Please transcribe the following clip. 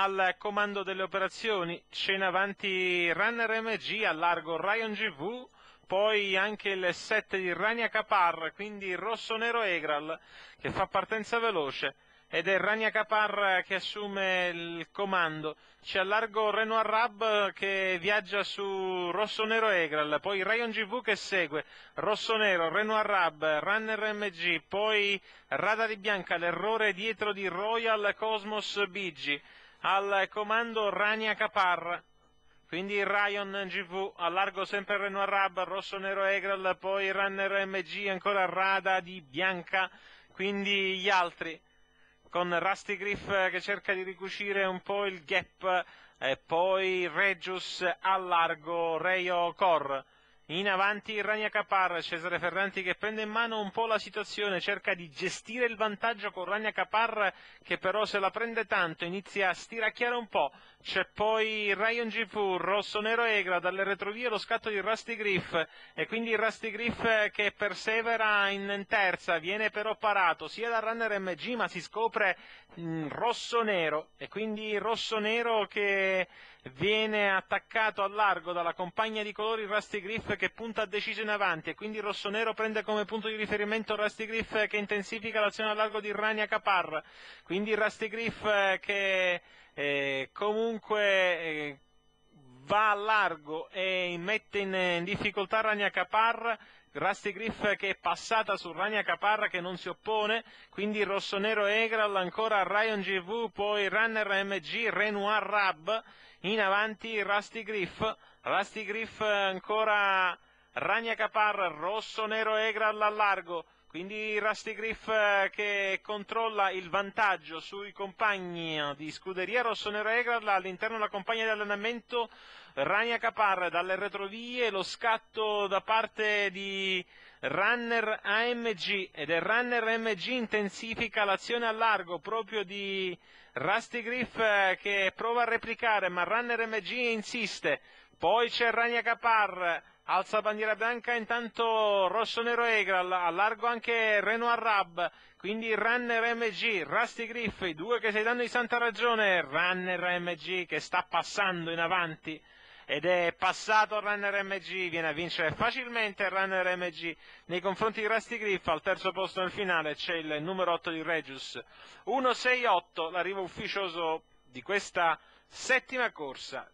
al comando delle operazioni, scena avanti Runner MG al largo Ryan GV, poi anche il 7 di Rania Capar, quindi rosso-nero Egral che fa partenza veloce ed è Rania Capar che assume il comando. C'è allargo Renoir Rab che viaggia su rosso-nero Egral, poi Rayon GV che segue, rosso-nero, Renoir Rab, Runner MG, poi Rada di Bianca, l'errore dietro di Royal Cosmos BG al comando Rania Caparra. Quindi Ryan GV, allargo sempre Renoir Rab, rosso nero Egral, poi Runner MG, ancora Rada di Bianca, quindi gli altri. Con Rusty Griff che cerca di ricucire un po' il gap, e poi Regius allargo Rayo Cor. In avanti il Rania Capar, Cesare Ferranti che prende in mano un po' la situazione, cerca di gestire il vantaggio con Rania Capar che però se la prende tanto, inizia a stiracchiare un po'. C'è poi Ryan Gipur, Rosso Nero e Egra, dalle retrovie lo scatto di Rusty Griff e quindi Rusty Griff che persevera in terza, viene però parato sia dal runner MG ma si scopre Rosso Nero e quindi Rosso Nero che viene attaccato a largo dalla compagna di colori Rusty Griff che punta deciso in avanti e quindi il rossonero prende come punto di riferimento Rusty Griff che intensifica l'azione a largo di Rania Capar. Quindi Rusty Griff eh, che eh, comunque eh, va a largo e mette in, eh, in difficoltà Rania Capar Rusty Griff che è passata su Rania Caparra che non si oppone, quindi Rosso-Nero Egral, ancora Ryan GV, poi Runner MG, Renoir Rab, in avanti Rusty Griff, Rusty Griff eh, ancora Rania Caparra, Rosso-Nero Egral a largo, quindi Rusty Griff eh, che controlla il vantaggio sui compagni eh, di scuderia Rossonero Egradla all'interno della compagna di allenamento Rania Capar dalle retrovie, lo scatto da parte di Runner AMG ed è Runner AMG intensifica l'azione a largo proprio di Rusty Griff eh, che prova a replicare ma Runner AMG insiste, poi c'è Rania Capar alza bandiera bianca intanto Rosso Nero Egral, allargo anche Renoir Rab, quindi Runner MG, Rusty Griff, i due che stai dando di santa ragione, Runner MG che sta passando in avanti ed è passato Runner MG, viene a vincere facilmente Runner MG nei confronti di Rusty Griff, al terzo posto nel finale c'è il numero 8 di Regius, 1-6-8 l'arrivo ufficioso di questa settima corsa